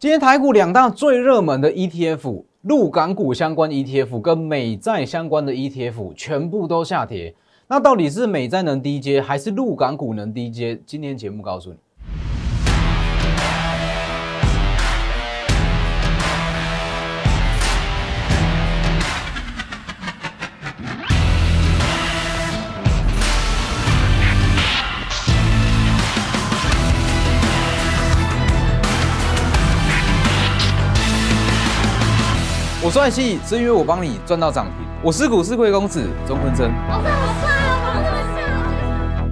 今天台股两大最热门的 ETF，陆港股相关 ETF 跟美债相关的 ETF 全部都下跌。那到底是美债能低阶，还是陆港股能低阶？今天节目告诉你。帅气，是因为我帮你赚到涨停。我是股市贵公子钟坤生。帅啊！我么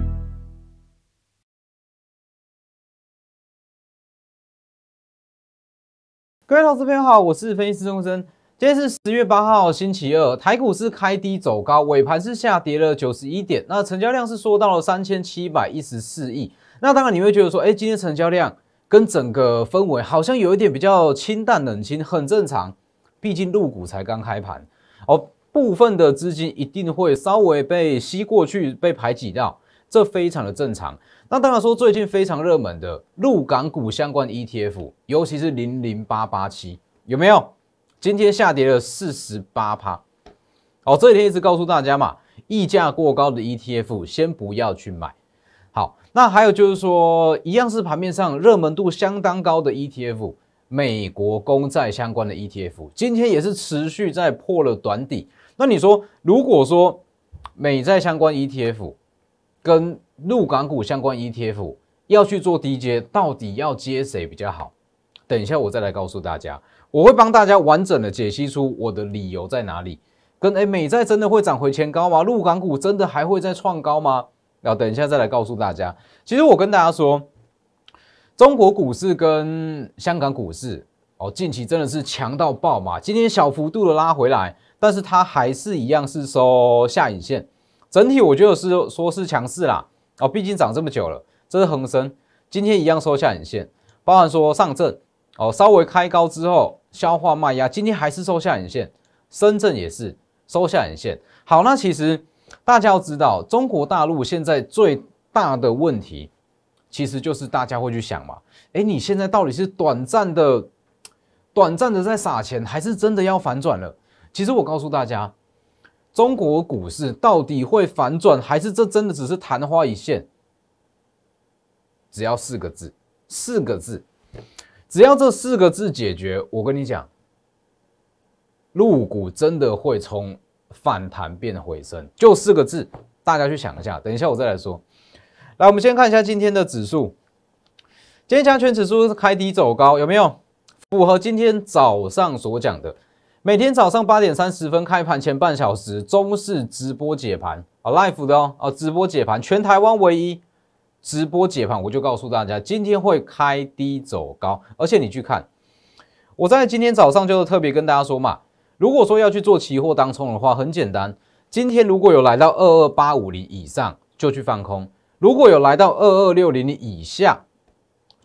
各位投资朋友好，我是分析师钟坤生。今天是十月八号星期二，台股是开低走高，尾盘是下跌了九十一点，那成交量是缩到了三千七百一十四亿。那当然你会觉得说，哎，今天成交量跟整个氛围好像有一点比较清淡冷清，很正常。毕竟入股才刚开盘，哦，部分的资金一定会稍微被吸过去，被排挤掉，这非常的正常。那当然说，最近非常热门的入港股相关 ETF，尤其是零零八八七，有没有？今天下跌了四十八趴。哦，这几天一直告诉大家嘛，溢价过高的 ETF 先不要去买。好，那还有就是说，一样是盘面上热门度相当高的 ETF。美国公债相关的 ETF 今天也是持续在破了短底，那你说如果说美债相关 ETF 跟陆港股相关 ETF 要去做低接，到底要接谁比较好？等一下我再来告诉大家，我会帮大家完整的解析出我的理由在哪里。跟哎，美债真的会涨回前高吗？陆港股真的还会再创高吗？啊，等一下再来告诉大家。其实我跟大家说。中国股市跟香港股市哦，近期真的是强到爆嘛！今天小幅度的拉回来，但是它还是一样是收下影线。整体我觉得是说是强势啦哦，毕竟涨这么久了。这是恒生，今天一样收下影线，包含说上证哦，稍微开高之后消化卖压，今天还是收下影线。深圳也是收下影线。好，那其实大家要知道，中国大陆现在最大的问题。其实就是大家会去想嘛，哎，你现在到底是短暂的、短暂的在撒钱，还是真的要反转了？其实我告诉大家，中国股市到底会反转，还是这真的只是昙花一现？只要四个字，四个字，只要这四个字解决，我跟你讲，入股真的会从反弹变回升。就四个字，大家去想一下，等一下我再来说。来，我们先看一下今天的指数。今天强权指数开低走高，有没有符合今天早上所讲的？每天早上八点三十分开盘前半小时，中市直播解盘，啊，live 的哦，哦，直播解盘，全台湾唯一直播解盘。我就告诉大家，今天会开低走高，而且你去看，我在今天早上就特别跟大家说嘛，如果说要去做期货当冲的话，很简单，今天如果有来到二二八五零以上，就去放空。如果有来到二二六零以下，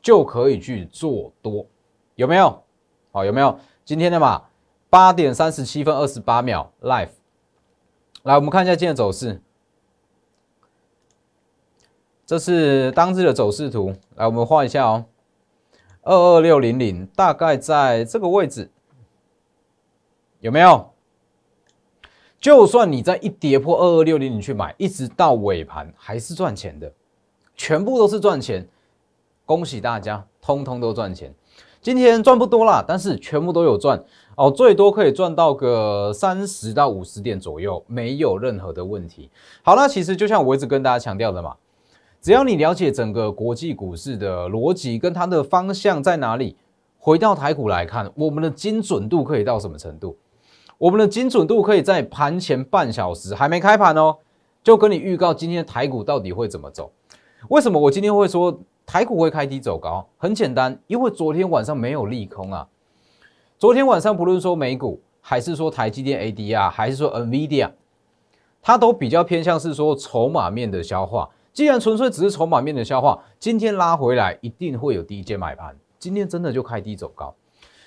就可以去做多，有没有？好，有没有？今天的嘛，八点三十七分二十八秒 l i f e 来，我们看一下今天的走势，这是当日的走势图。来，我们画一下哦，二二六零零大概在这个位置，有没有？就算你在一跌破二二六零，你去买，一直到尾盘还是赚钱的，全部都是赚钱。恭喜大家，通通都赚钱。今天赚不多啦，但是全部都有赚哦，最多可以赚到个三十到五十点左右，没有任何的问题。好那其实就像我一直跟大家强调的嘛，只要你了解整个国际股市的逻辑跟它的方向在哪里，回到台股来看，我们的精准度可以到什么程度？我们的精准度可以在盘前半小时还没开盘哦，就跟你预告今天台股到底会怎么走。为什么我今天会说台股会开低走高？很简单，因为昨天晚上没有利空啊。昨天晚上不论说美股，还是说台积电 ADR，还是说 NVIDIA，它都比较偏向是说筹码面的消化。既然纯粹只是筹码面的消化，今天拉回来一定会有低阶买盘。今天真的就开低走高。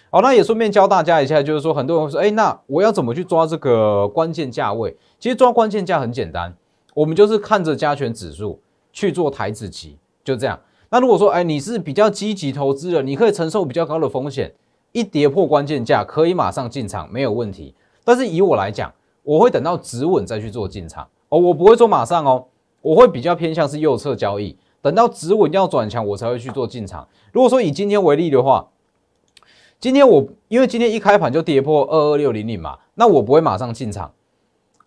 好，那也顺便教大家一下，就是说，很多人会说，哎，那我要怎么去抓这个关键价位？其实抓关键价很简单，我们就是看着加权指数去做台子期，就这样。那如果说，哎，你是比较积极投资的，你可以承受比较高的风险，一跌破关键价可以马上进场，没有问题。但是以我来讲，我会等到止稳再去做进场哦，我不会说马上哦，我会比较偏向是右侧交易，等到止稳要转强，我才会去做进场。如果说以今天为例的话。今天我因为今天一开盘就跌破二二六零零嘛，那我不会马上进场，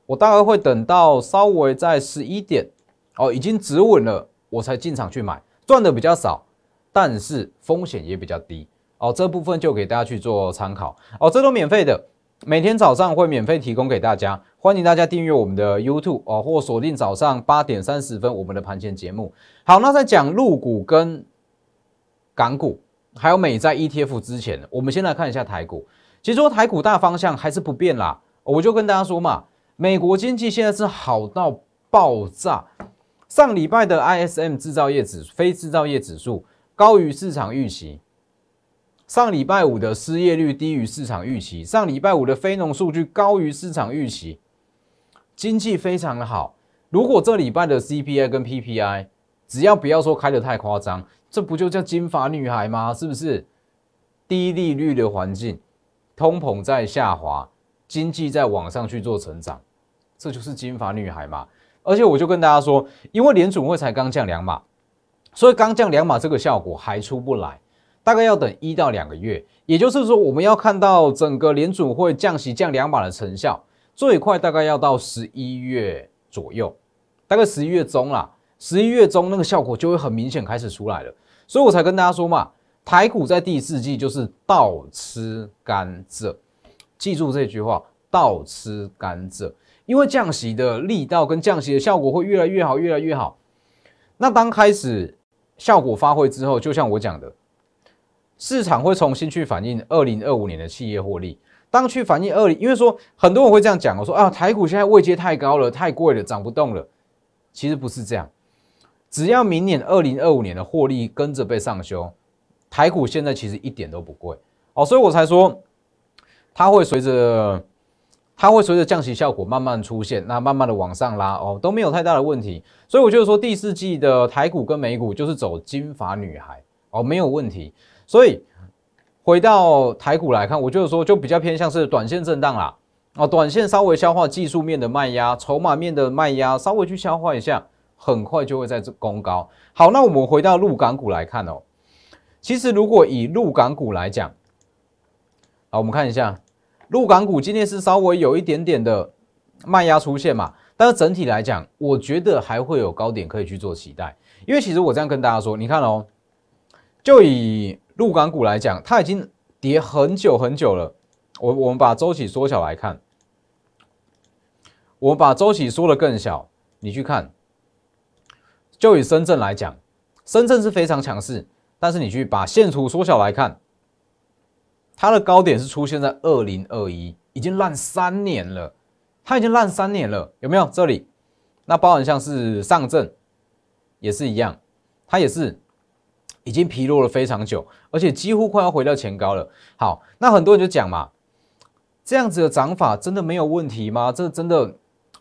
我大概会等到稍微在十一点哦已经止稳了，我才进场去买，赚的比较少，但是风险也比较低哦。这部分就给大家去做参考哦，这都免费的，每天早上会免费提供给大家，欢迎大家订阅我们的 YouTube 哦，或锁定早上八点三十分我们的盘前节目。好，那在讲陆股跟港股。还有美在 ETF 之前，我们先来看一下台股。其实说台股大方向还是不变啦，我就跟大家说嘛，美国经济现在是好到爆炸。上礼拜的 ISM 制造业指非制造业指数高于市场预期，上礼拜五的失业率低于市场预期，上礼拜五的非农数据高于市场预期，经济非常的好。如果这礼拜的 CPI 跟 PPI，只要不要说开的太夸张。这不就叫金发女孩吗？是不是？低利率的环境，通膨在下滑，经济在往上去做成长，这就是金发女孩嘛。而且我就跟大家说，因为联储会才刚降两码，所以刚降两码这个效果还出不来，大概要等一到两个月。也就是说，我们要看到整个联储会降息降两码的成效，最快大概要到十一月左右，大概十一月中啦。十一月中那个效果就会很明显开始出来了，所以我才跟大家说嘛，台股在第四季就是倒吃甘蔗，记住这句话，倒吃甘蔗，因为降息的力道跟降息的效果会越来越好，越来越好。那当开始效果发挥之后，就像我讲的，市场会重新去反映二零二五年的企业获利。当去反映二零，因为说很多人会这样讲我说啊台股现在位阶太高了，太贵了，涨不动了，其实不是这样。只要明年二零二五年的获利跟着被上修，台股现在其实一点都不贵哦，所以我才说它会随着它会随着降息效果慢慢出现，那慢慢的往上拉哦，都没有太大的问题。所以我就说第四季的台股跟美股就是走金发女孩哦，没有问题。所以回到台股来看，我就说就比较偏向是短线震荡啦啊，短线稍微消化技术面的卖压、筹码面的卖压，稍微去消化一下。很快就会在这攻高。好，那我们回到陆港股来看哦。其实，如果以陆港股来讲，好，我们看一下陆港股今天是稍微有一点点的卖压出现嘛，但是整体来讲，我觉得还会有高点可以去做期待。因为其实我这样跟大家说，你看哦，就以陆港股来讲，它已经跌很久很久了。我我们把周期缩小来看，我把周期缩的更小，你去看。就以深圳来讲，深圳是非常强势，但是你去把线图缩小来看，它的高点是出现在二零二一，已经烂三年了，它已经烂三年了，有没有？这里那包含像是上证，也是一样，它也是已经疲弱了非常久，而且几乎快要回到前高了。好，那很多人就讲嘛，这样子的涨法真的没有问题吗？这真的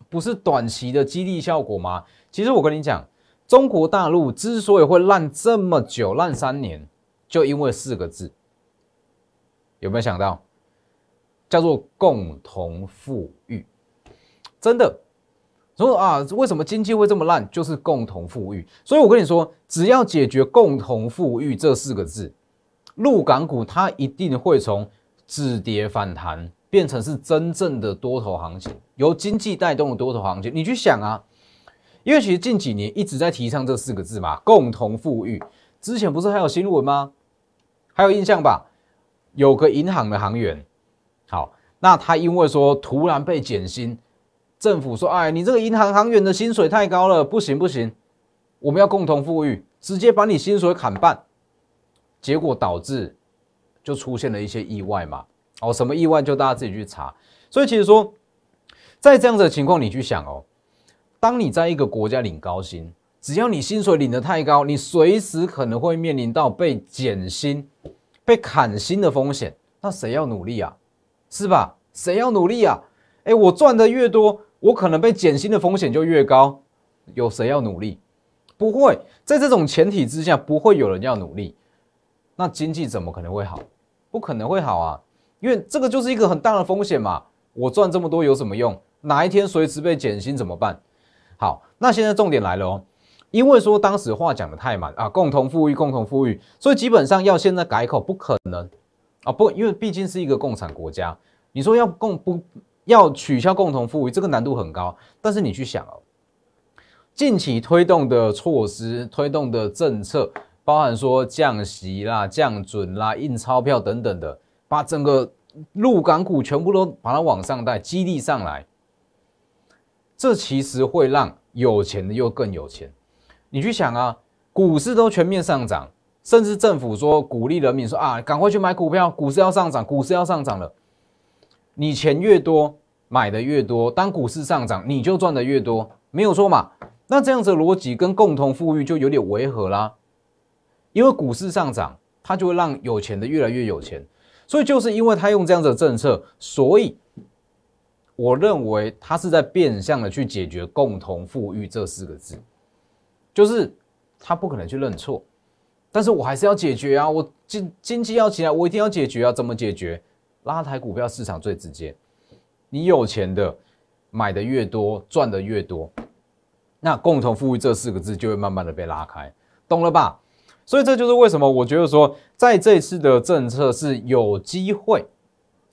不是短期的激励效果吗？其实我跟你讲。中国大陆之所以会烂这么久、烂三年，就因为四个字，有没有想到？叫做“共同富裕”。真的，果啊，为什么经济会这么烂？就是“共同富裕”。所以我跟你说，只要解决“共同富裕”这四个字，陆港股它一定会从止跌反弹变成是真正的多头行情，由经济带动的多头行情。你去想啊。因为其实近几年一直在提倡这四个字嘛，共同富裕。之前不是还有新闻吗？还有印象吧？有个银行的行员，好，那他因为说突然被减薪，政府说，哎，你这个银行行员的薪水太高了，不行不行，我们要共同富裕，直接把你薪水砍半，结果导致就出现了一些意外嘛。哦，什么意外就大家自己去查。所以其实说，在这样子的情况，你去想哦。当你在一个国家领高薪，只要你薪水领得太高，你随时可能会面临到被减薪、被砍薪的风险。那谁要努力啊？是吧？谁要努力啊？哎，我赚的越多，我可能被减薪的风险就越高。有谁要努力？不会，在这种前提之下，不会有人要努力。那经济怎么可能会好？不可能会好啊！因为这个就是一个很大的风险嘛。我赚这么多有什么用？哪一天随时被减薪怎么办？好，那现在重点来了哦，因为说当时话讲的太满啊，共同富裕，共同富裕，所以基本上要现在改口不可能啊，不，因为毕竟是一个共产国家，你说要共不要取消共同富裕，这个难度很高。但是你去想哦，近期推动的措施、推动的政策，包含说降息啦、降准啦、印钞票等等的，把整个陆港股全部都把它往上带，激励上来。这其实会让有钱的又更有钱。你去想啊，股市都全面上涨，甚至政府说鼓励人民说啊，赶快去买股票，股市要上涨，股市要上涨了。你钱越多买的越多，当股市上涨你就赚的越多，没有错嘛。那这样的逻辑跟共同富裕就有点违和啦，因为股市上涨，它就会让有钱的越来越有钱。所以就是因为他用这样的政策，所以。我认为他是在变相的去解决“共同富裕”这四个字，就是他不可能去认错，但是我还是要解决啊！我经经济要起来，我一定要解决啊！怎么解决？拉抬股票市场最直接，你有钱的买的越多，赚的越多，那“共同富裕”这四个字就会慢慢的被拉开，懂了吧？所以这就是为什么我觉得说，在这次的政策是有机会。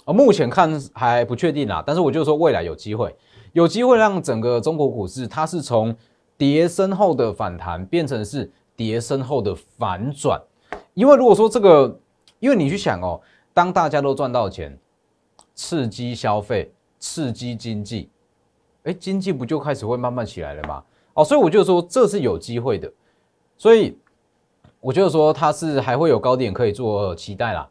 啊，目前看还不确定啦，但是我就说未来有机会，有机会让整个中国股市它是从跌升后的反弹变成是跌升后的反转，因为如果说这个，因为你去想哦，当大家都赚到钱，刺激消费，刺激经济，哎，经济不就开始会慢慢起来了吗？哦，所以我就说这是有机会的，所以我觉得说它是还会有高点可以做期待啦。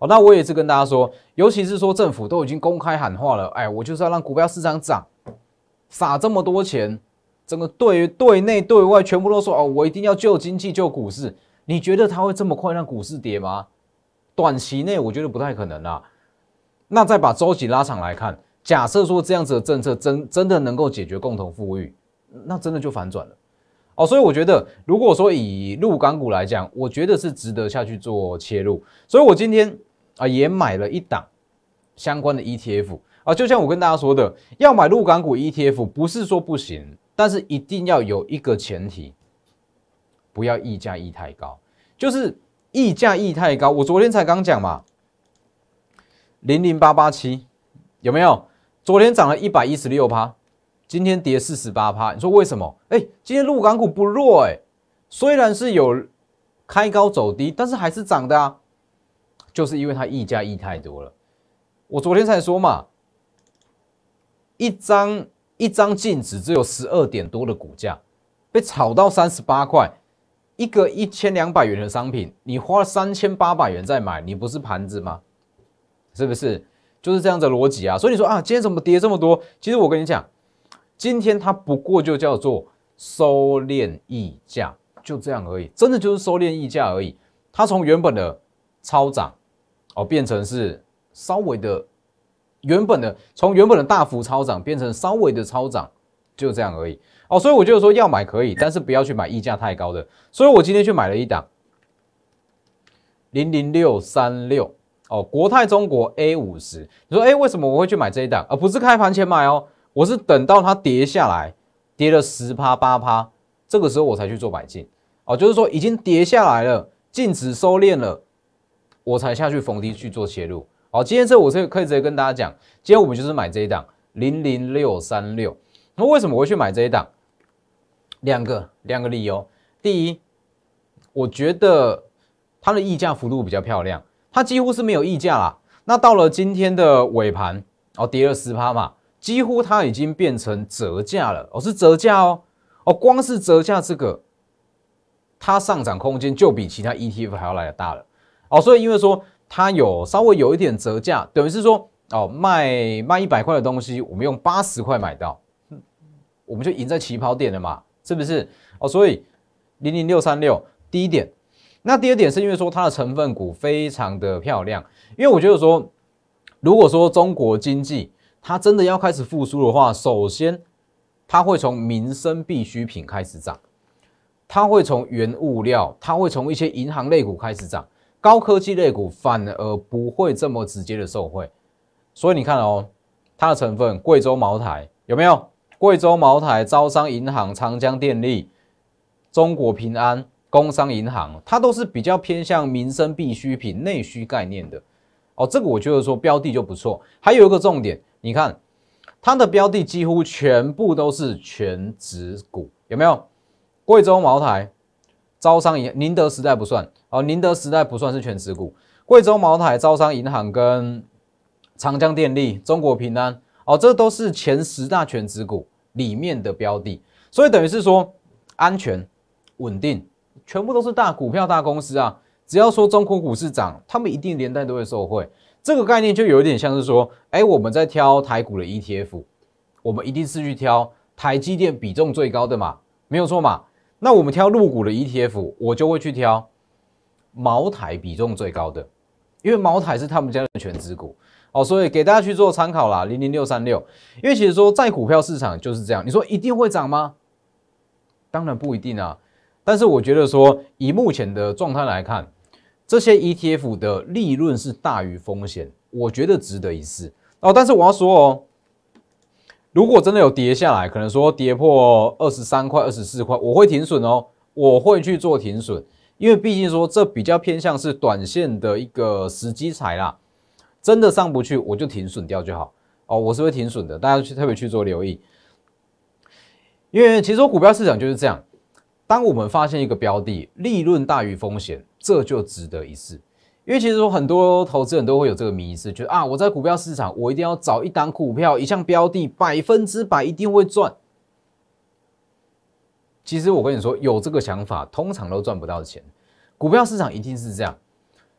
哦，那我也是跟大家说，尤其是说政府都已经公开喊话了，哎，我就是要让股票市场涨，撒这么多钱，整个对对内对外全部都说哦，我一定要救经济、救股市。你觉得他会这么快让股市跌吗？短期内我觉得不太可能啊。那再把周期拉长来看，假设说这样子的政策真真的能够解决共同富裕，那真的就反转了。哦，所以我觉得，如果说以入港股来讲，我觉得是值得下去做切入。所以我今天。啊，也买了一档相关的 ETF 啊，就像我跟大家说的，要买入港股 ETF 不是说不行，但是一定要有一个前提，不要溢价溢太高，就是溢价溢太高。我昨天才刚讲嘛，零零八八七有没有？昨天涨了一百一十六趴，今天跌四十八趴，你说为什么？哎，今天陆港股不弱哎，虽然是有开高走低，但是还是涨的啊。就是因为它溢价溢太多了。我昨天才说嘛，一张一张净值只有十二点多的股价，被炒到三十八块，一个一千两百元的商品，你花了三千八百元在买，你不是盘子吗？是不是？就是这样的逻辑啊。所以你说啊，今天怎么跌这么多？其实我跟你讲，今天它不过就叫做收敛溢价，就这样而已。真的就是收敛溢价而已。它从原本的超涨。哦，变成是稍微的，原本的从原本的大幅超涨变成稍微的超涨，就这样而已。哦，所以我就说要买可以，但是不要去买溢价太高的。所以我今天去买了一档零零六三六，哦，国泰中国 A 五十。你说，哎，为什么我会去买这一档？而不是开盘前买哦，我是等到它跌下来，跌了十趴八趴，这个时候我才去做买进。哦，就是说已经跌下来了，净值收敛了。我才下去逢低去做切入。好，今天这我是可以直接跟大家讲，今天我们就是买这一档零零六三六。那为什么我会去买这一档？两个两个理由。第一，我觉得它的溢价幅度比较漂亮，它几乎是没有溢价啦。那到了今天的尾盘，哦，跌了十趴嘛，几乎它已经变成折价了。哦，是折价哦。哦，光是折价这个，它上涨空间就比其他 ETF 还要来的大了。哦，所以因为说它有稍微有一点折价，等于是说哦，卖卖一百块的东西，我们用八十块买到，我们就赢在起跑点了嘛，是不是？哦，所以零零六三六第一点，那第二点是因为说它的成分股非常的漂亮，因为我觉得说，如果说中国经济它真的要开始复苏的话，首先它会从民生必需品开始涨，它会从原物料，它会从一些银行类股开始涨。高科技类股反而不会这么直接的受惠。所以你看哦，它的成分贵州茅台有没有？贵州茅台、招商银行、长江电力、中国平安、工商银行，它都是比较偏向民生必需品、内需概念的。哦，这个我觉得说标的就不错。还有一个重点，你看它的标的几乎全部都是全值股，有没有？贵州茅台、招商银、宁德时代不算。哦，宁德时代不算是全持股，贵州茅台、招商银行跟长江电力、中国平安，哦，这都是前十大全持股里面的标的，所以等于是说安全稳定，全部都是大股票大公司啊。只要说中国股市涨，他们一定连带都会受惠。这个概念就有点像是说，哎，我们在挑台股的 ETF，我们一定是去挑台积电比重最高的嘛，没有错嘛。那我们挑入股的 ETF，我就会去挑。茅台比重最高的，因为茅台是他们家的全资股哦，所以给大家去做参考啦，零零六三六。因为其实说在股票市场就是这样，你说一定会涨吗？当然不一定啊。但是我觉得说以目前的状态来看，这些 ETF 的利润是大于风险，我觉得值得一试哦。但是我要说哦，如果真的有跌下来，可能说跌破二十三块、二十四块，我会停损哦，我会去做停损。因为毕竟说这比较偏向是短线的一个时机财啦，真的上不去我就停损掉就好哦，我是会停损的，大家去特别去做留意。因为其实股票市场就是这样，当我们发现一个标的利润大于风险，这就值得一试。因为其实说很多投资人都会有这个迷思，就啊我在股票市场我一定要找一档股票一项标的百分之百一定会赚。其实我跟你说，有这个想法通常都赚不到钱。股票市场一定是这样，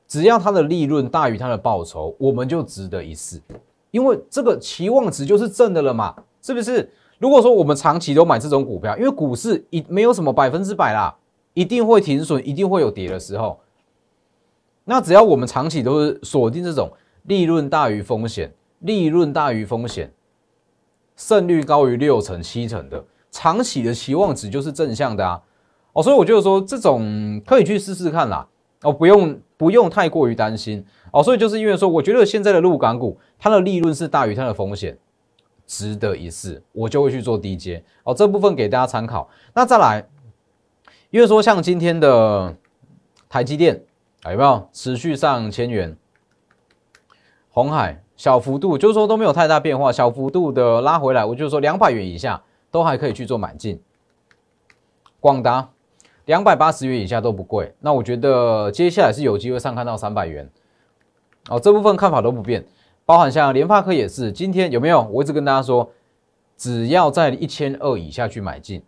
只要它的利润大于它的报酬，我们就值得一试。因为这个期望值就是正的了嘛，是不是？如果说我们长期都买这种股票，因为股市一没有什么百分之百啦，一定会停损，一定会有跌的时候。那只要我们长期都是锁定这种利润大于风险，利润大于风险，胜率高于六成七成的。长喜的期望值就是正向的啊，哦，所以我就说这种可以去试试看啦，哦，不用不用太过于担心哦，所以就是因为说，我觉得现在的陆港股它的利润是大于它的风险，值得一试，我就会去做低阶哦，这部分给大家参考。那再来，因为说像今天的台积电啊，有没有持续上千元？红海小幅度，就是说都没有太大变化，小幅度的拉回来，我就说两百元以下。都还可以去做买进，广达两百八十元以下都不贵，那我觉得接下来是有机会上看到三百元，哦，这部分看法都不变，包含像联发科也是，今天有没有？我一直跟大家说，只要在一千二以下去买进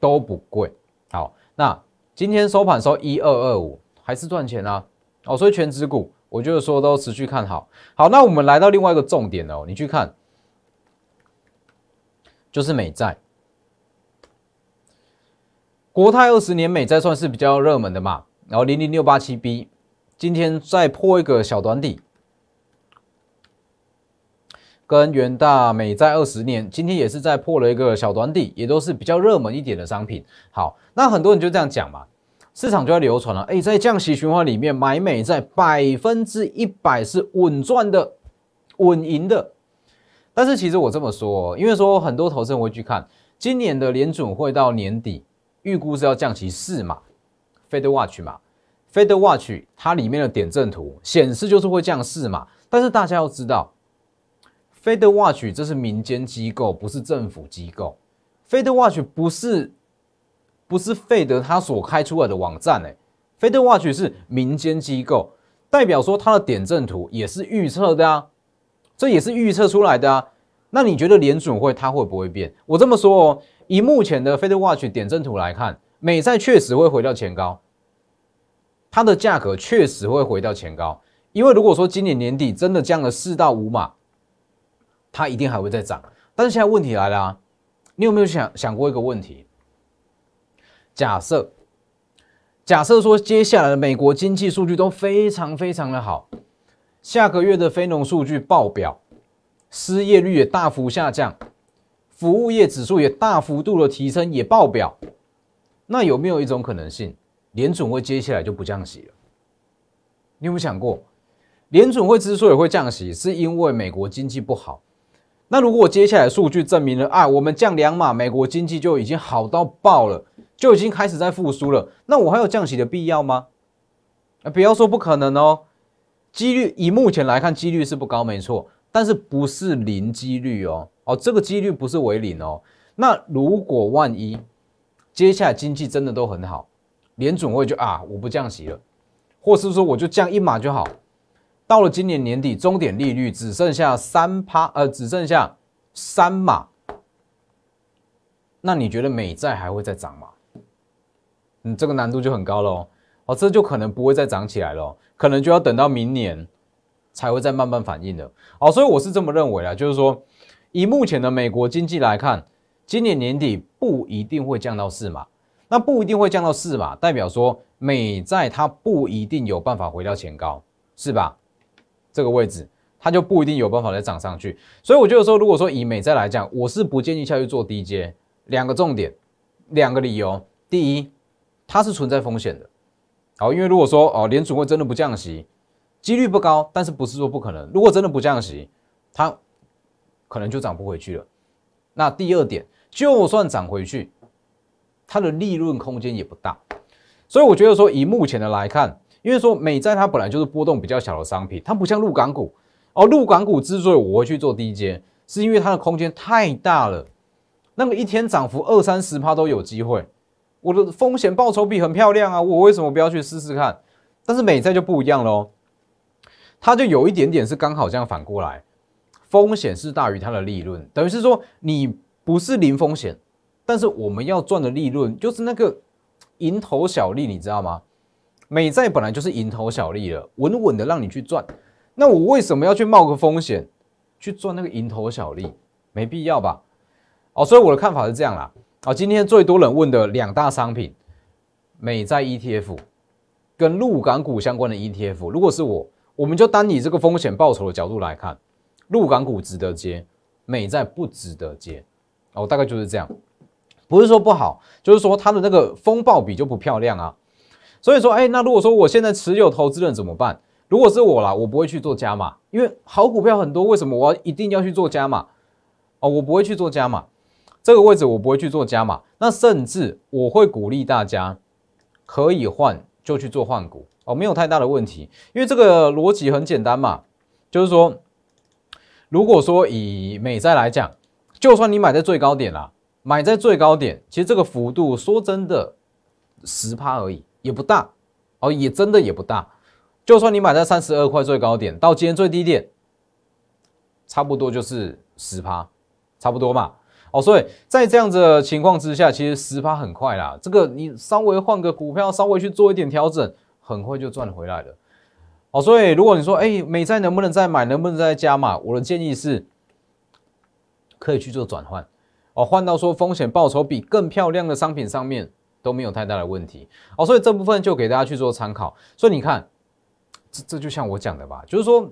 都不贵，好，那今天收盘收一二二五，还是赚钱啊，哦，所以全指股我就是说都持续看好，好，那我们来到另外一个重点哦，你去看。就是美债，国泰二十年美债算是比较热门的嘛，然后零零六八七 B，今天再破一个小短底，跟元大美债二十年今天也是在破了一个小短底，也都是比较热门一点的商品。好，那很多人就这样讲嘛，市场就要流传了，哎，在降息循环里面买美债，百分之一百是稳赚的，稳赢的。但是其实我这么说，因为说很多投资人会去看今年的联准会到年底预估是要降息四嘛，Fed Watch 嘛，Fed Watch 它里面的点阵图显示就是会降四嘛。但是大家要知道，Fed Watch 这是民间机构，不是政府机构，Fed Watch 不是不是费德他所开出来的网站哎，Fed Watch 是民间机构，代表说它的点阵图也是预测的啊。这也是预测出来的啊。那你觉得联储会它会不会变？我这么说哦，以目前的 f i d l Watch 点阵图来看，美债确实会回到前高，它的价格确实会回到前高。因为如果说今年年底真的降了四到五码，它一定还会再涨。但是现在问题来了啊，你有没有想想过一个问题？假设，假设说接下来的美国经济数据都非常非常的好。下个月的非农数据爆表，失业率也大幅下降，服务业指数也大幅度的提升，也爆表。那有没有一种可能性，联准会接下来就不降息了？你有没有想过，联准会之所以会降息，是因为美国经济不好。那如果接下来数据证明了，啊，我们降两码，美国经济就已经好到爆了，就已经开始在复苏了，那我还有降息的必要吗？啊，不要说不可能哦。几率以目前来看，几率是不高，没错，但是不是零几率哦，哦，这个几率不是为零哦。那如果万一接下来经济真的都很好，联准会就啊，我不降息了，或是说我就降一码就好，到了今年年底，终点利率只剩下三趴，呃，只剩下三码，那你觉得美债还会再涨吗？嗯，这个难度就很高了哦，哦，这就可能不会再涨起来了。可能就要等到明年，才会再慢慢反应的。哦，所以我是这么认为啊，就是说，以目前的美国经济来看，今年年底不一定会降到四码，那不一定会降到四码，代表说美债它不一定有办法回到前高，是吧？这个位置它就不一定有办法再涨上去。所以我就说，如果说以美债来讲，我是不建议下去做低阶，两个重点，两个理由。第一，它是存在风险的。好，因为如果说哦，联储会真的不降息，几率不高，但是不是说不可能？如果真的不降息，它可能就涨不回去了。那第二点，就算涨回去，它的利润空间也不大。所以我觉得说，以目前的来看，因为说美债它本来就是波动比较小的商品，它不像陆港股哦。陆港股之所以我会去做低阶，是因为它的空间太大了，那么一天涨幅二三十趴都有机会。我的风险报酬比很漂亮啊，我为什么不要去试试看？但是美债就不一样喽，它就有一点点是刚好这样反过来，风险是大于它的利润，等于是说你不是零风险，但是我们要赚的利润就是那个蝇头小利，你知道吗？美债本来就是蝇头小利了，稳稳的让你去赚，那我为什么要去冒个风险去赚那个蝇头小利？没必要吧？哦，所以我的看法是这样啦。好，今天最多人问的两大商品，美债 ETF 跟陆港股相关的 ETF，如果是我，我们就单以这个风险报酬的角度来看，陆港股值得接，美债不值得接，哦，大概就是这样，不是说不好，就是说它的那个风暴比就不漂亮啊。所以说，哎，那如果说我现在持有投资人怎么办？如果是我啦，我不会去做加码，因为好股票很多，为什么我一定要去做加码？哦，我不会去做加码。这个位置我不会去做加码，那甚至我会鼓励大家可以换就去做换股哦，没有太大的问题，因为这个逻辑很简单嘛，就是说，如果说以美债来讲，就算你买在最高点啦，买在最高点，其实这个幅度说真的十趴而已，也不大哦，也真的也不大，就算你买在三十二块最高点，到今天最低点，差不多就是十趴，差不多嘛。哦，所以在这样子的情况之下，其实十趴很快啦。这个你稍微换个股票，稍微去做一点调整，很快就赚回来了。哦，所以如果你说，哎，美债能不能再买，能不能再加码，我的建议是，可以去做转换。哦，换到说风险报酬比更漂亮的商品上面都没有太大的问题。哦，所以这部分就给大家去做参考。所以你看，这这就像我讲的吧，就是说。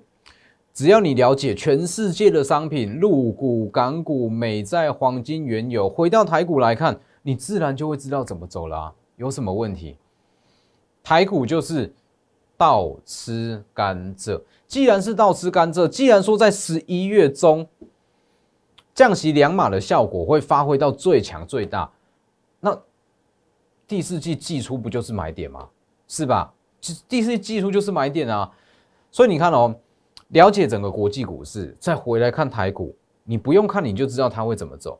只要你了解全世界的商品、入股、港股、美债、黄金、原油，回到台股来看，你自然就会知道怎么走了。有什么问题？台股就是倒吃甘蔗。既然是倒吃甘蔗，既然说在十一月中降息两码的效果会发挥到最强最大，那第四季季初不就是买点吗？是吧？第四季季初就是买点啊。所以你看哦。了解整个国际股市，再回来看台股，你不用看你就知道它会怎么走。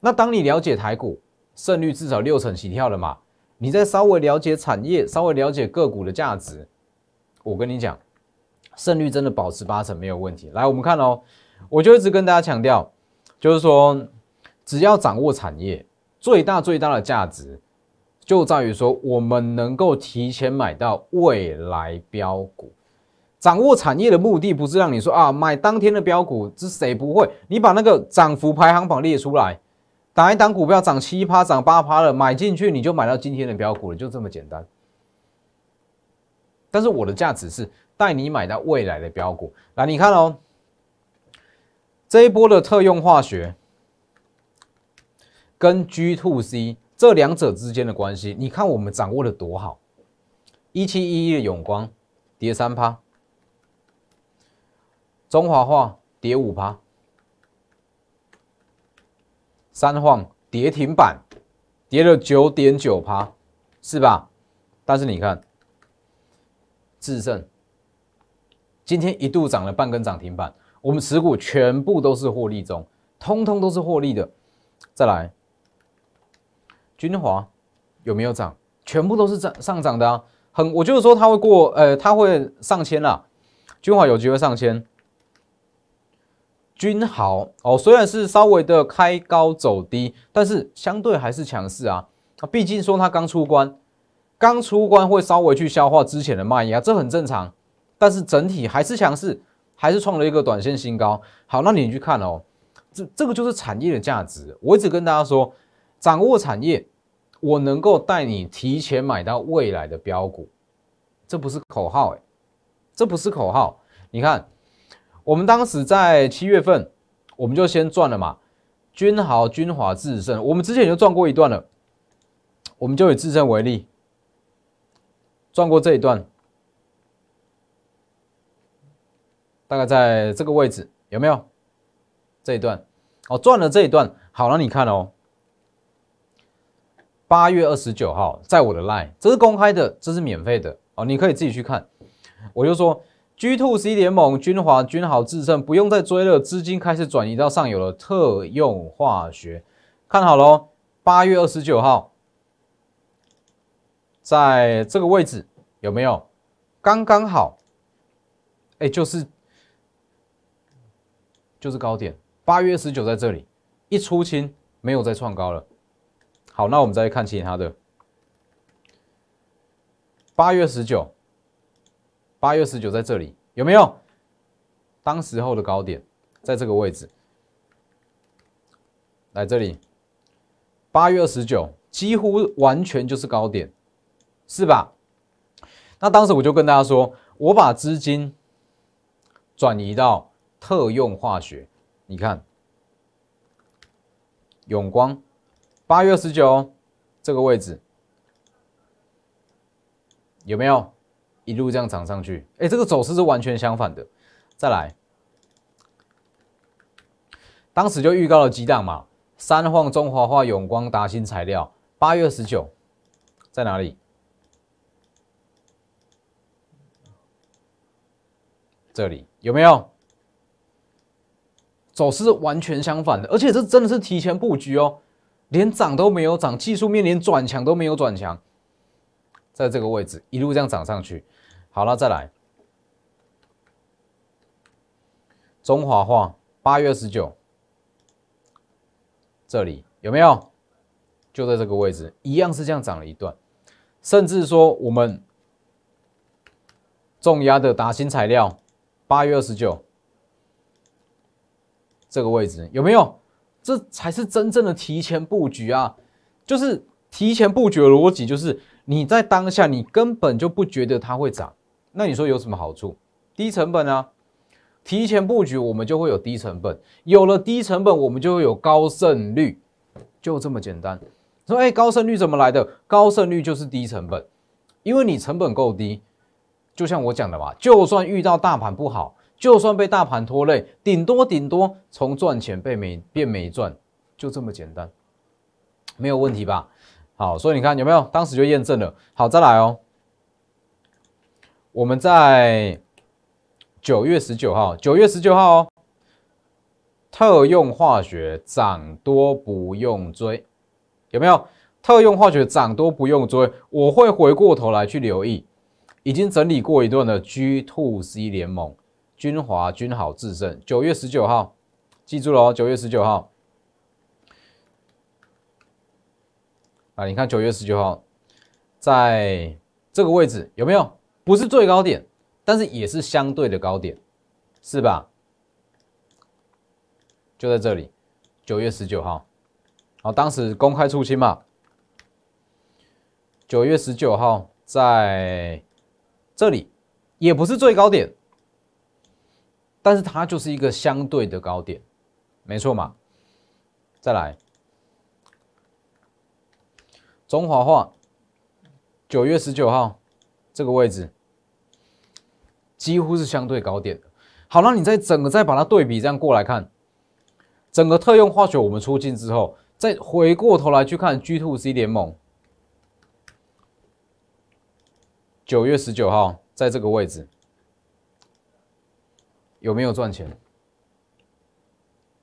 那当你了解台股胜率至少六成起跳了嘛，你再稍微了解产业，稍微了解个股的价值，我跟你讲，胜率真的保持八成没有问题。来，我们看哦，我就一直跟大家强调，就是说只要掌握产业最大最大的价值，就在于说我们能够提前买到未来标股。掌握产业的目的不是让你说啊，买当天的标股，这谁不会？你把那个涨幅排行榜列出来，打一档股票涨七趴、涨八趴了，买进去你就买到今天的标股了，就这么简单。但是我的价值是带你买到未来的标股。来，你看哦，这一波的特用化学跟 G Two C 这两者之间的关系，你看我们掌握的多好。一七一一的永光跌三趴。中华化跌五趴，三晃跌停板，跌了九点九趴，是吧？但是你看，智胜今天一度涨了半根涨停板，我们持股全部都是获利中，通通都是获利的。再来，君华有没有涨？全部都是涨上涨的啊！很，我就是说它会过，呃，它会上千了，君华有机会上千。均豪哦，虽然是稍微的开高走低，但是相对还是强势啊。毕竟说它刚出关，刚出关会稍微去消化之前的卖压，这很正常。但是整体还是强势，还是创了一个短线新高。好，那你去看哦，这这个就是产业的价值。我一直跟大家说，掌握产业，我能够带你提前买到未来的标股，这不是口号诶，这不是口号。你看。我们当时在七月份，我们就先赚了嘛。君豪、君华、智胜，我们之前就赚过一段了。我们就以智胜为例，赚过这一段，大概在这个位置有没有这一段？哦，赚了这一段，好了，你看哦。八月二十九号，在我的 line，这是公开的，这是免费的哦，你可以自己去看。我就说。G to w C 联盟，军华、君豪致胜不用再追了，资金开始转移到上游了。特用化学，看好喽！八月二十九号，在这个位置有没有？刚刚好，哎，就是就是高点。八月十九在这里，一出清，没有再创高了。好，那我们再来看其他的八月十九。八月十九在这里有没有？当时候的高点在这个位置。来这里，八月二十九几乎完全就是高点，是吧？那当时我就跟大家说，我把资金转移到特用化学。你看，永光八月二十九这个位置有没有？一路这样涨上去，哎，这个走势是完全相反的。再来，当时就预告了鸡蛋嘛，三晃中华、化永光、达新材料，八月十九，在哪里？这里有没有？走势完全相反的，而且这真的是提前布局哦，连涨都没有涨，技术面连转强都没有转强，在这个位置一路这样涨上去。好了，再来。中华化八月十九，这里有没有？就在这个位置，一样是这样涨了一段。甚至说，我们重压的打新材料八月二十九，这个位置有没有？这才是真正的提前布局啊！就是提前布局的逻辑，就是你在当下，你根本就不觉得它会涨。那你说有什么好处？低成本啊，提前布局，我们就会有低成本。有了低成本，我们就会有高胜率，就这么简单。说哎，高胜率怎么来的？高胜率就是低成本，因为你成本够低。就像我讲的嘛，就算遇到大盘不好，就算被大盘拖累，顶多顶多从赚钱被没变没赚，就这么简单，没有问题吧？好，所以你看有没有？当时就验证了。好，再来哦。我们在九月十九号，九月十九号哦。特用化学涨多不用追，有没有？特用化学涨多不用追，我会回过头来去留意。已经整理过一段的 G Two C 联盟，君华、君好、智胜，九月十九号，记住了哦，九月十九号。啊，你看九月十九号，在这个位置有没有？不是最高点，但是也是相对的高点，是吧？就在这里，九月十九号，好，当时公开出清嘛？九月十九号在这里，也不是最高点，但是它就是一个相对的高点，没错嘛？再来，中华话，九月十九号。这个位置几乎是相对高点的。好，那你在整个再把它对比，这样过来看，整个特用化学我们出镜之后，再回过头来去看 G Two C 联盟，九月十九号在这个位置有没有赚钱？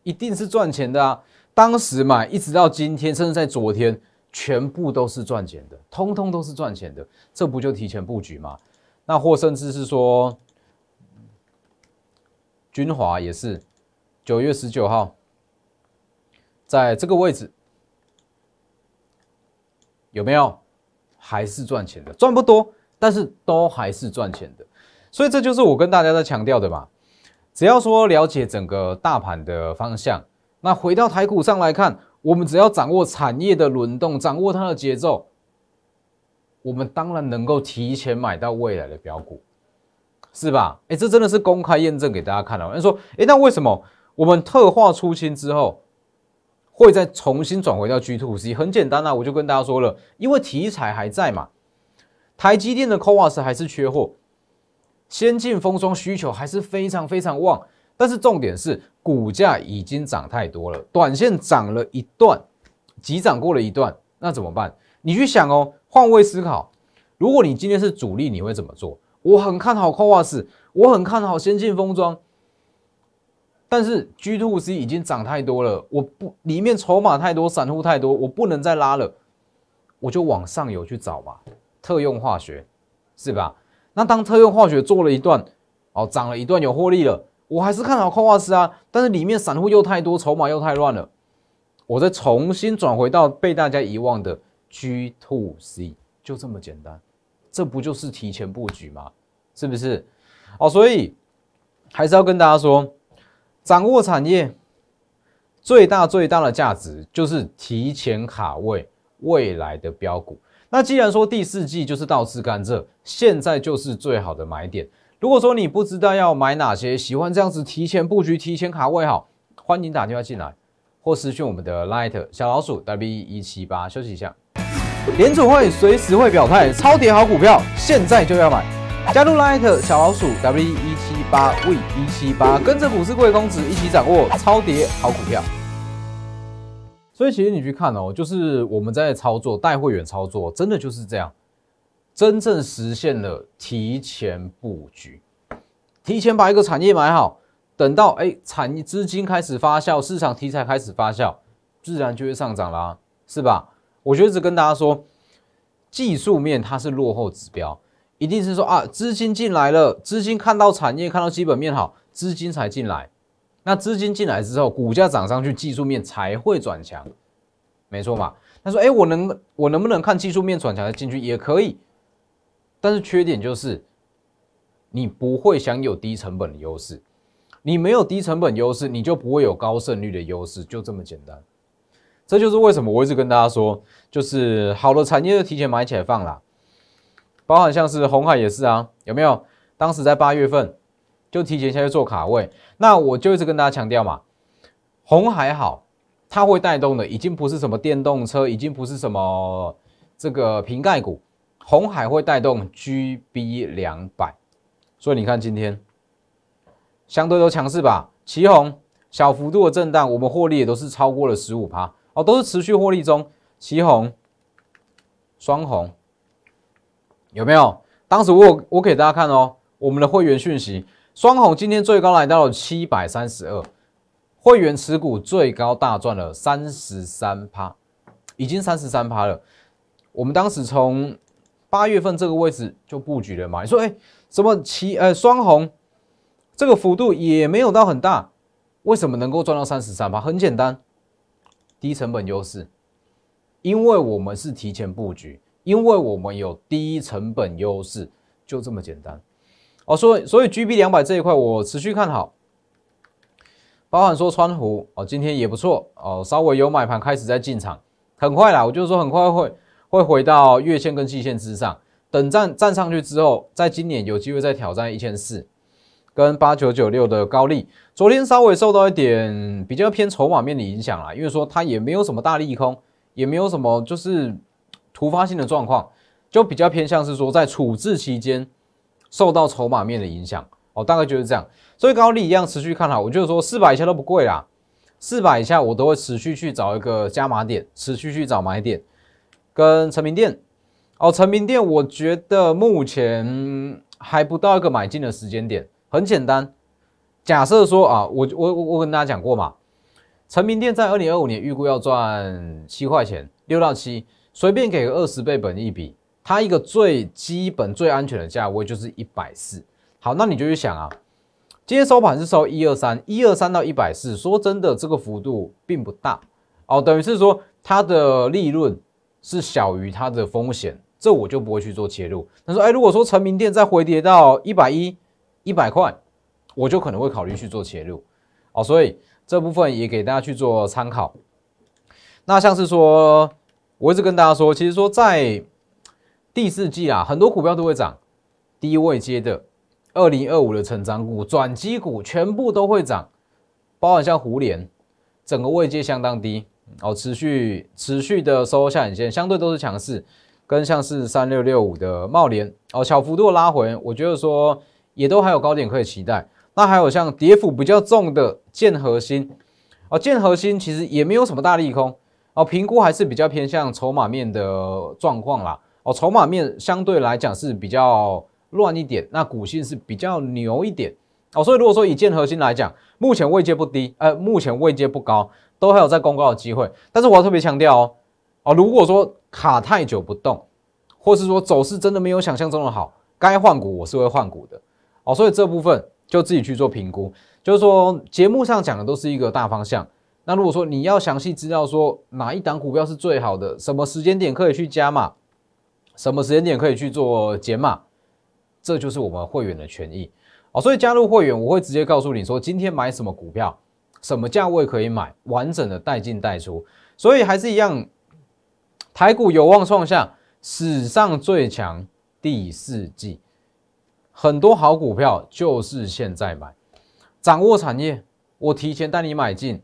一定是赚钱的啊！当时买，一直到今天，甚至在昨天。全部都是赚钱的，通通都是赚钱的，这不就提前布局吗？那或甚至是说，君华也是九月十九号，在这个位置有没有还是赚钱的？赚不多，但是都还是赚钱的。所以这就是我跟大家在强调的嘛。只要说了解整个大盘的方向，那回到台股上来看。我们只要掌握产业的轮动，掌握它的节奏，我们当然能够提前买到未来的标股，是吧？哎，这真的是公开验证给大家看了。有人说，哎，那为什么我们特化出清之后，会再重新转回到 GTC？w o 很简单啊，我就跟大家说了，因为题材还在嘛，台积电的 CoW 还是缺货，先进封装需求还是非常非常旺。但是重点是，股价已经涨太多了，短线涨了一段，急涨过了一段，那怎么办？你去想哦，换位思考，如果你今天是主力，你会怎么做？我很看好康 a 世，我很看好先进封装，但是 G to w C 已经涨太多了，我不里面筹码太多，散户太多，我不能再拉了，我就往上游去找嘛，特用化学，是吧？那当特用化学做了一段，哦，涨了一段有获利了。我还是看好矿化师啊，但是里面散户又太多，筹码又太乱了。我再重新转回到被大家遗忘的 G Two C，就这么简单，这不就是提前布局吗？是不是？哦，所以还是要跟大家说，掌握产业最大最大的价值就是提前卡位未来的标股。那既然说第四季就是倒置甘蔗，现在就是最好的买点。如果说你不知道要买哪些，喜欢这样子提前布局、提前卡位好，欢迎打电话进来或私讯我们的 Light 小老鼠 W 一七八。休息一下，联储会随时会表态，超跌好股票现在就要买，加入 Light 小老鼠 W 一七八 V 一七八，跟着股市贵公子一起掌握超跌好股票。所以其实你去看哦，就是我们在操作带会员操作，真的就是这样。真正实现了提前布局，提前把一个产业买好，等到哎产业资金开始发酵，市场题材开始发酵，自然就会上涨啦，是吧？我觉得只跟大家说，技术面它是落后指标，一定是说啊资金进来了，资金看到产业看到基本面好，资金才进来，那资金进来之后，股价涨上去，技术面才会转强，没错嘛？他说哎我能我能不能看技术面转强的进去也可以。但是缺点就是，你不会享有低成本的优势。你没有低成本优势，你就不会有高胜率的优势，就这么简单。这就是为什么我一直跟大家说，就是好的产业就提前买起来放啦。包含像是红海也是啊，有没有？当时在八月份就提前下去做卡位，那我就一直跟大家强调嘛，红海好，它会带动的，已经不是什么电动车，已经不是什么这个瓶盖股。红海会带动 GB 两百，所以你看今天相对都强势吧？齐红小幅度的震荡，我们获利也都是超过了十五趴哦，都是持续获利中。齐红双红有没有？当时我我给大家看哦，我们的会员讯息，双红今天最高来到了七百三十二，会员持股最高大赚了三十三趴，已经三十三趴了。我们当时从八月份这个位置就布局了嘛？你说，哎，什么七呃双红，这个幅度也没有到很大，为什么能够赚到三十三吧？很简单，低成本优势，因为我们是提前布局，因为我们有低成本优势，就这么简单。哦，所以所以 G B 两百这一块我持续看好，包含说川湖哦，今天也不错哦，稍微有买盘开始在进场，很快啦，我就是说很快会。会回到月线跟季线之上，等站站上去之后，在今年有机会再挑战一千四，跟八九九六的高利。昨天稍微受到一点比较偏筹码面的影响啦，因为说它也没有什么大利空，也没有什么就是突发性的状况，就比较偏向是说在处置期间受到筹码面的影响哦，大概就是这样。所以高利一样持续看好，我就是说四百以下都不贵啦，四百以下我都会持续去找一个加码点，持续去找买点。跟成名店。哦，成名店，我觉得目前还不到一个买进的时间点。很简单，假设说啊，我我我我跟大家讲过嘛，成名店在二零二五年预估要赚七块钱，六到七，随便给个二十倍本一笔，它一个最基本最安全的价位就是一百四。好，那你就去想啊，今天收盘是收一二三，一二三到一百四，说真的，这个幅度并不大哦，等于是说它的利润。是小于它的风险，这我就不会去做切入。他说，哎，如果说成名店再回跌到一百一一百块，我就可能会考虑去做切入。哦，所以这部分也给大家去做参考。那像是说，我一直跟大家说，其实说在第四季啊，很多股票都会涨，低位接的二零二五的成长股、转基股全部都会涨，包括像胡联，整个位阶相当低。哦，持续持续的收下影线，相对都是强势，跟像是三六六五的茂联哦，小幅度拉回，我觉得说也都还有高点可以期待。那还有像跌幅比较重的剑核心，哦，剑核心其实也没有什么大利空哦，评估还是比较偏向筹码面的状况啦。哦，筹码面相对来讲是比较乱一点，那股性是比较牛一点哦。所以如果说以剑核心来讲，目前位阶不低，呃，目前位阶不高。都还有在公告的机会，但是我要特别强调哦，哦，如果说卡太久不动，或是说走势真的没有想象中的好，该换股我是会换股的，哦，所以这部分就自己去做评估。就是说节目上讲的都是一个大方向，那如果说你要详细知道说哪一档股票是最好的，什么时间点可以去加码，什么时间点可以去做减码，这就是我们会员的权益，哦，所以加入会员我会直接告诉你说今天买什么股票。什么价位可以买完整的带进带出，所以还是一样，台股有望创下史上最强第四季，很多好股票就是现在买，掌握产业，我提前带你买进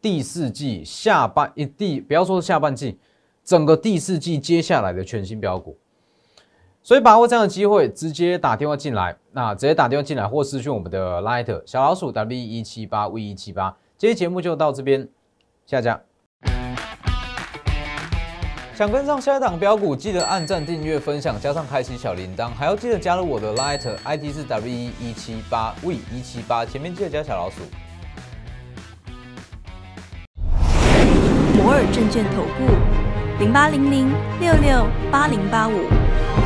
第四季下半一第，不要说是下半季，整个第四季接下来的全新标股。所以把握这样的机会，直接打电话进来，那直接打电话进来或私讯我们的 Light 小老鼠 W 一七八 V 一七八。今天节目就到这边，下架。想跟上下一档标股，记得按赞、订阅、分享，加上开启小铃铛，还要记得加入我的 Light ID 是 W 一七八 V 一七八，前面记得加小老鼠。摩尔证券投顾零八零零六六八零八五。